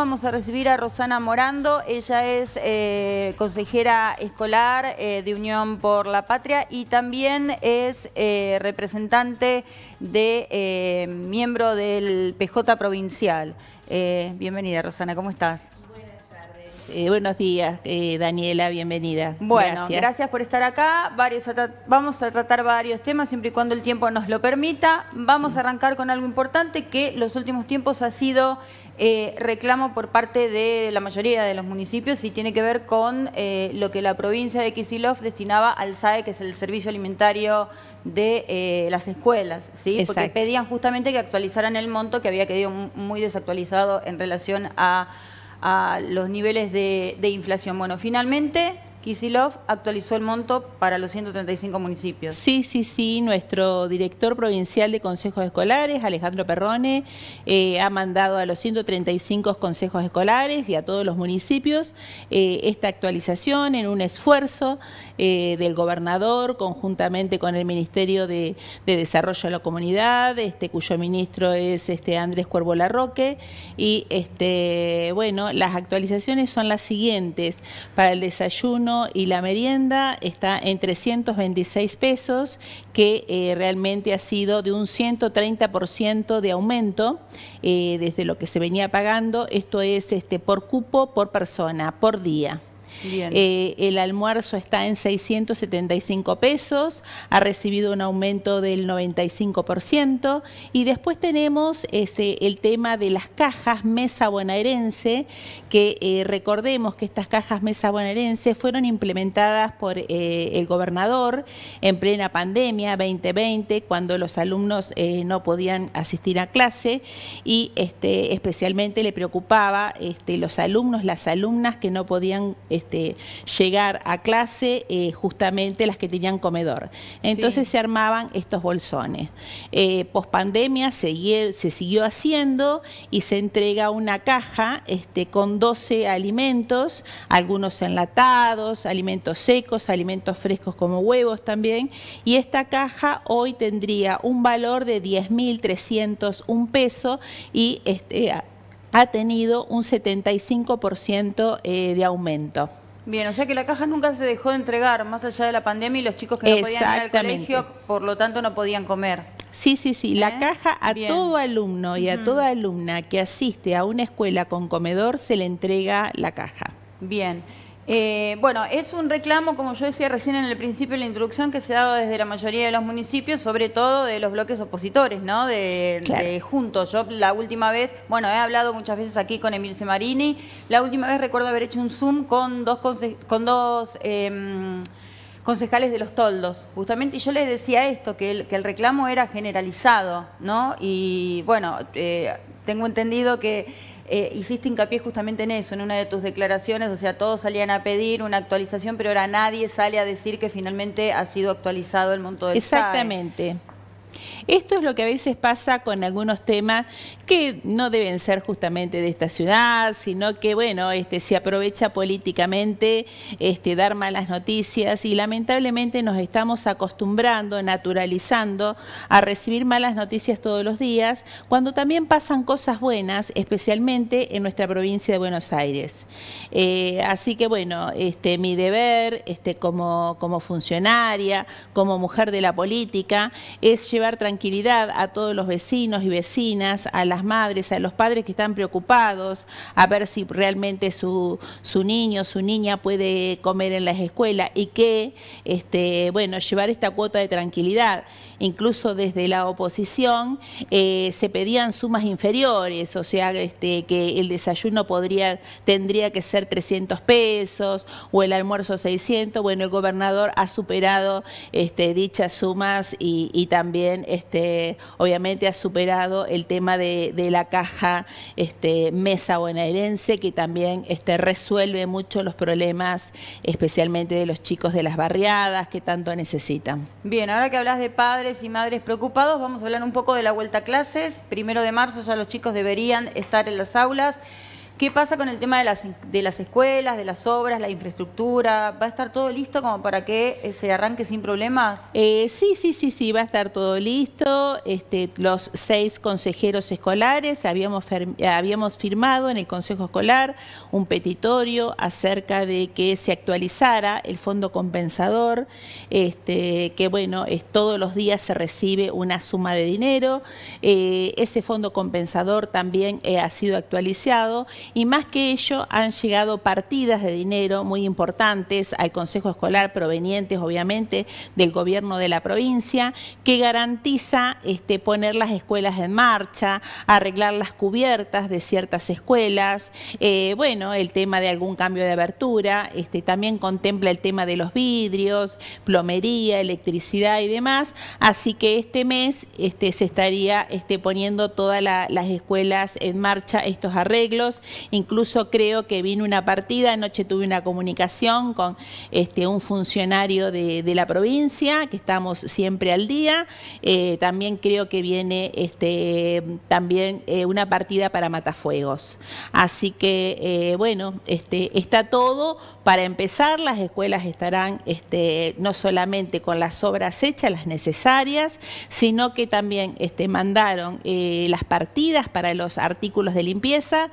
Vamos a recibir a Rosana Morando, ella es eh, consejera escolar eh, de Unión por la Patria y también es eh, representante de miembro del PJ provincial. bienvenida Rosana, ¿cómo estás? Eh, buenos días, eh, Daniela, bienvenida. Bueno, gracias. por estar acá. vamos a tratar varios temas siempre y cuando el tiempo nos lo permita. Vamos a arrancar con algo importante que los últimos tiempos ha sido eh, reclamo por parte de la mayoría de los municipios y tiene que ver con lo que la provincia de Kisilov destinaba al SAE, que es el Servicio Alimentario de las Escuelas, ¿sí? porque pedían justamente que actualizaran el monto que había quedado muy desactualizado en relación a a los niveles de, inflación. Bueno, finalmente Kisilov actualizó el monto para los 135 municipios. Sí, sí, sí. Nuestro director provincial de consejos escolares, Alejandro Perrone, eh, ha mandado a los 135 consejos escolares y a todos los municipios eh, esta actualización en un esfuerzo eh, del gobernador conjuntamente con el Ministerio de, Desarrollo de la Comunidad, este, cuyo ministro es este, Andrés Cuervo Larroque. Y este, bueno, las actualizaciones son las siguientes. Para el desayuno y la merienda está en 326 pesos, que eh, realmente ha sido de un 130% de aumento eh, desde lo que se venía pagando. Esto es este, por cupo, por persona, por día. Eh, el almuerzo está en 675 pesos, ha recibido un aumento del 95%. Y después tenemos este, el tema de las cajas Mesa Bonaerense, que eh, recordemos que estas cajas Mesa Bonaerense fueron implementadas por eh, el gobernador en plena pandemia 2020, cuando los alumnos no podían asistir a clase y este, especialmente le preocupaba este, los alumnos, las alumnas que no podían... Este, llegar a clase eh, justamente las que tenían comedor. Entonces se armaban estos bolsones. Eh, Post pandemia se, siguió haciendo y se entrega una caja este, con 12 alimentos, algunos enlatados, alimentos secos, alimentos frescos como huevos también. Y esta caja hoy tendría un valor de 10.301 peso y este, ha tenido un 75% eh, de aumento. Bien, o sea que la caja nunca se dejó de entregar, más allá de la pandemia y los chicos que no podían ir al colegio, por lo tanto no podían comer. Sí, sí, sí. La ¿Eh? caja a todo alumno y a toda alumna que asiste a una escuela con comedor se le entrega la caja. Bien. Eh, bueno, es un reclamo, como yo decía recién en el principio de la introducción, que se ha dado desde la mayoría de los municipios, sobre todo de los bloques opositores, ¿no? De, Juntos. Yo la última vez, bueno, he hablado muchas veces aquí con Emilio Semarini, la última vez recuerdo haber hecho un Zoom con dos, em, concejales de los toldos, justamente, y yo les decía esto, que el, reclamo era generalizado, ¿no? Y bueno, eh, tengo entendido que eh, hiciste hincapié justamente en eso, en una de tus declaraciones, o sea, todos salían a pedir una actualización, pero ahora nadie sale a decir que finalmente ha sido actualizado el monto del Exactamente. Esto es lo que a veces pasa con algunos temas que no deben ser justamente de esta ciudad, sino que, bueno, este, se aprovecha políticamente este, dar malas noticias y lamentablemente nos estamos acostumbrando, naturalizando a recibir malas noticias todos los días, cuando también pasan cosas buenas, especialmente en nuestra provincia de Buenos Aires. Eh, así que, bueno, este, mi deber este, como, como funcionaria, como mujer de la política, es llevar llevar tranquilidad a todos los vecinos y vecinas, a las madres, a los padres que están preocupados, a ver si realmente su, su niño, su niña puede comer en las escuelas y que, este, bueno, llevar esta cuota de tranquilidad. Incluso desde la oposición eh, se pedían sumas inferiores, o sea, este, que el desayuno podría, tendría que ser 300 pesos o el almuerzo 600. Bueno, el gobernador ha superado este, dichas sumas y también este, obviamente ha superado el tema de, la caja este, mesa bonaerense, que también este, resuelve mucho los problemas, especialmente de los chicos de las barriadas que tanto necesitan. Bien, ahora que hablas de padres y madres preocupados, vamos a hablar un poco de la vuelta a clases. Primero de marzo ya los chicos deberían estar en las aulas. ¿Qué pasa con el tema de las, de las escuelas, de las obras, la infraestructura? ¿Va a estar todo listo como para que eh, se arranque sin problemas? Eh, sí, sí, sí, sí, va a estar todo listo. Este, los seis consejeros escolares habíamos, habíamos firmado en el Consejo Escolar un petitorio acerca de que se actualizara el fondo compensador, este, que bueno, es, todos los días se recibe una suma de dinero. Eh, ese fondo compensador también ha sido actualizado y más que ello han llegado partidas de dinero muy importantes al Consejo Escolar provenientes obviamente del gobierno de la provincia que garantiza este, poner las escuelas en marcha, arreglar las cubiertas de ciertas escuelas, eh, bueno, el tema de algún cambio de abertura, este, también contempla el tema de los vidrios, plomería, electricidad y demás, así que este mes este, se estaría poniendo todas las escuelas en marcha estos arreglos Incluso creo que vino una partida, anoche tuve una comunicación con este, un funcionario de, la provincia, que estamos siempre al día. Eh, también creo que viene este, también eh, una partida para matafuegos. Así que, eh, bueno, este, está todo para empezar. Las escuelas estarán no solamente con las obras hechas, las necesarias, sino que también mandaron las partidas para los artículos de limpieza.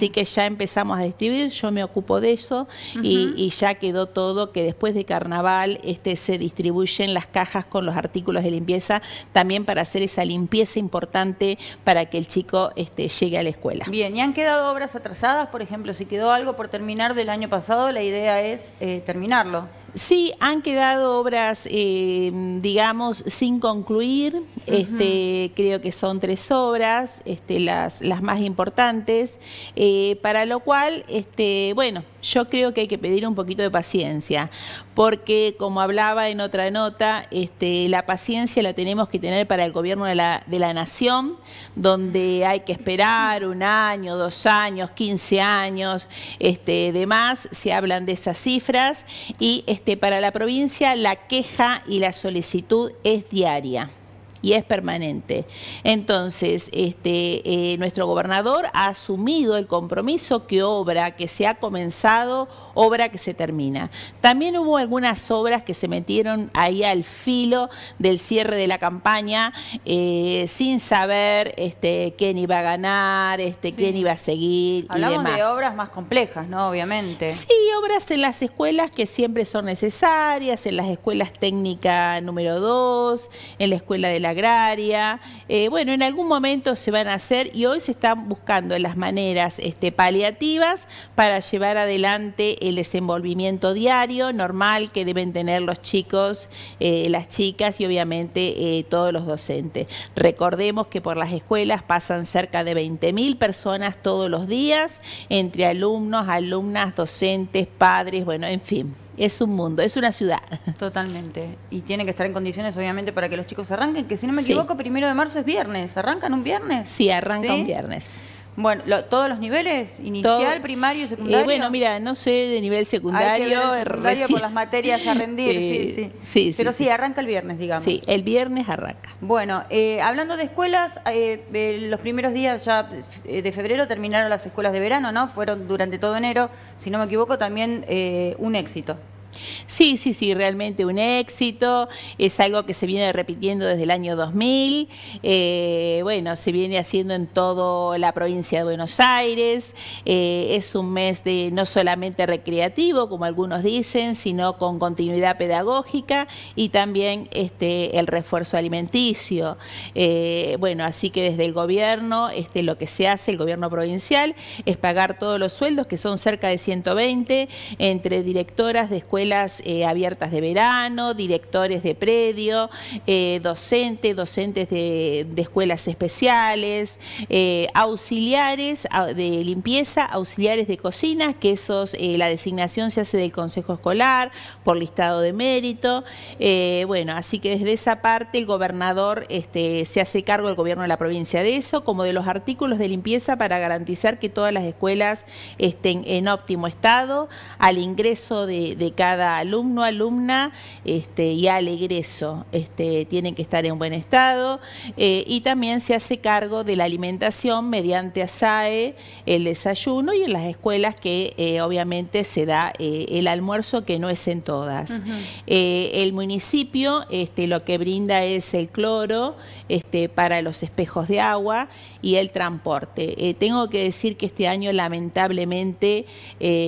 Así que ya empezamos a distribuir, yo me ocupo de eso y, ya quedó todo que después de carnaval este, se distribuyen las cajas con los artículos de limpieza también para hacer esa limpieza importante para que el chico este, llegue a la escuela. Bien, ¿y han quedado obras atrasadas? Por ejemplo, si quedó algo por terminar del año pasado, la idea es eh, terminarlo. Sí, han quedado obras, eh, digamos, sin concluir. Este, creo que son tres obras, este, las, más importantes, eh, para lo cual, este, bueno, yo creo que hay que pedir un poquito de paciencia, porque como hablaba en otra nota, este, la paciencia la tenemos que tener para el gobierno de la, nación, donde hay que esperar un año, dos años, 15 años, este, demás, se hablan de esas cifras, y este, para la provincia la queja y la solicitud es diaria y es permanente. Entonces, este, eh, nuestro gobernador ha asumido el compromiso que obra que se ha comenzado, obra que se termina. También hubo algunas obras que se metieron ahí al filo del cierre de la campaña eh, sin saber este, quién iba a ganar, este, quién iba a seguir y demás. de obras más complejas, ¿no? Obviamente. Sí, obras en las escuelas que siempre son necesarias, en las escuelas técnicas número 2, en la escuela de la agraria. Eh, bueno, en algún momento se van a hacer y hoy se están buscando las maneras este, paliativas para llevar adelante el desenvolvimiento diario normal que deben tener los chicos, eh, las chicas y obviamente eh, todos los docentes. Recordemos que por las escuelas pasan cerca de 20.000 personas todos los días, entre alumnos, alumnas, docentes, padres, bueno, en fin. Es un mundo, es una ciudad. Totalmente. Y tiene que estar en condiciones, obviamente, para que los chicos arranquen, que si no me equivoco, primero de marzo es viernes. ¿Arrancan un viernes? Sí, arranca un viernes. Bueno, todos los niveles, inicial, primario primario, eh, secundario. Y bueno, mira, no sé de nivel secundario. el secundario por las materias a rendir, sí, eh, sí. Pero sí, arranca el viernes, digamos. Sí, el viernes arranca. Bueno, eh, hablando de escuelas, los primeros días ya de febrero terminaron las escuelas de verano, ¿no? Fueron durante todo enero, si no me equivoco, también un éxito. Sí, sí, sí, realmente un éxito, es algo que se viene repitiendo desde el año 2000, eh, bueno, se viene haciendo en toda la provincia de Buenos Aires, eh, es un mes de no solamente recreativo, como algunos dicen, sino con continuidad pedagógica y también este, el refuerzo alimenticio. Eh, bueno, así que desde el gobierno, este, lo que se hace, el gobierno provincial, es pagar todos los sueldos, que son cerca de 120, entre directoras de escuelas escuelas eh, abiertas de verano, directores de predio, eh, docentes, docentes de, escuelas especiales, eh, auxiliares de limpieza, auxiliares de cocina, que esos la designación se hace del Consejo Escolar por listado de mérito. bueno, así que desde esa parte el gobernador este, se hace cargo del gobierno de la provincia de eso, como de los artículos de limpieza para garantizar que todas las escuelas estén en óptimo estado al ingreso de, de cada cada alumno, alumna, este, y al egreso. Este, tienen que estar en buen estado. Eh, y también se hace cargo de la alimentación mediante ASAE, el desayuno, y en las escuelas que eh, obviamente se da eh, el almuerzo, que no es en todas. el municipio este, lo que brinda es el cloro este, para los espejos de agua y el transporte. tengo que decir que este año lamentablemente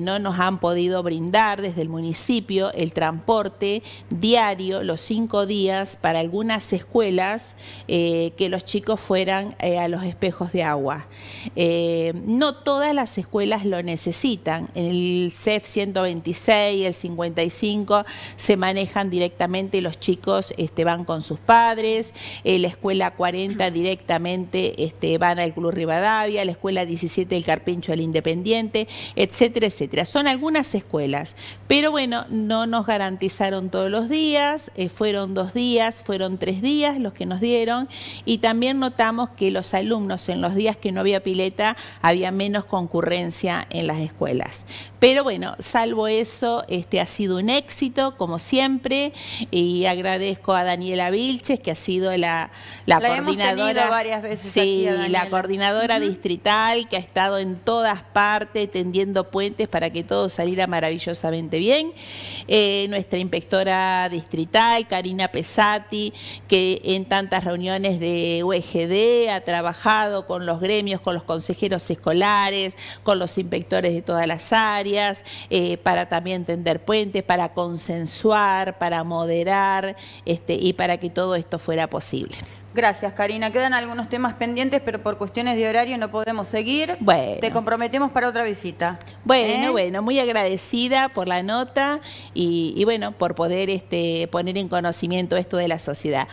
no nos han podido brindar desde el municipio el transporte diario, los cinco días, para algunas escuelas, eh, que los chicos fueran eh, a los espejos de agua. Eh, no todas las escuelas lo necesitan. el CEF 126, el 55, se manejan directamente los chicos este, van con sus padres, la escuela 40 directamente este, van al Club Rivadavia, la escuela 17 el Carpincho al Independiente, etcétera, etcétera. Son algunas escuelas, pero bueno, no, nos garantizaron todos los días, eh, fueron dos días, fueron tres días los que nos dieron y también notamos que los alumnos en los días que no había pileta había menos concurrencia en las escuelas. Pero bueno, salvo eso, este ha sido un éxito como siempre y agradezco a Daniela Vilches que ha sido la, coordinadora varias veces sí, la coordinadora distrital que ha estado en todas partes tendiendo puentes para que todo saliera maravillosamente bien eh, nuestra inspectora distrital, Karina Pesati, que en tantas reuniones de UGD e ha trabajado con los gremios, con los consejeros escolares, con los inspectores de todas las áreas, eh, para también tender puentes, para consensuar, para moderar este, y para que todo esto fuera posible. Gracias, Karina. Quedan algunos temas pendientes, pero por cuestiones de horario no podemos seguir. Te comprometemos para otra visita. Bueno, ¿Eh? bueno, muy agradecida por la nota y, bueno, por poder este, poner en conocimiento esto de la sociedad.